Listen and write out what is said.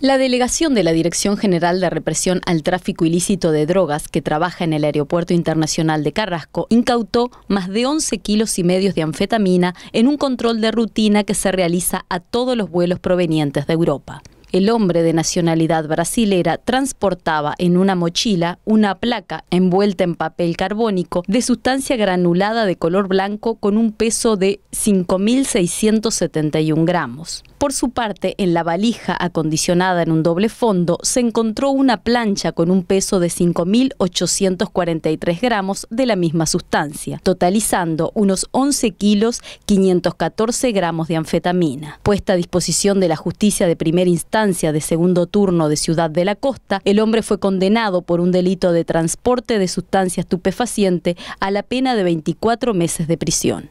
La delegación de la Dirección General de Represión al Tráfico Ilícito de Drogas, que trabaja en el Aeropuerto Internacional de Carrasco, incautó más de 11 kilos y medios de anfetamina en un control de rutina que se realiza a todos los vuelos provenientes de Europa. El hombre de nacionalidad brasilera transportaba en una mochila una placa envuelta en papel carbónico de sustancia granulada de color blanco con un peso de 5.671 gramos. Por su parte, en la valija acondicionada en un doble fondo se encontró una plancha con un peso de 5.843 gramos de la misma sustancia, totalizando unos 11 kilos 514 gramos de anfetamina. Puesta a disposición de la justicia de primera instancia, de segundo turno de Ciudad de la Costa, el hombre fue condenado por un delito de transporte de sustancia estupefaciente a la pena de 24 meses de prisión.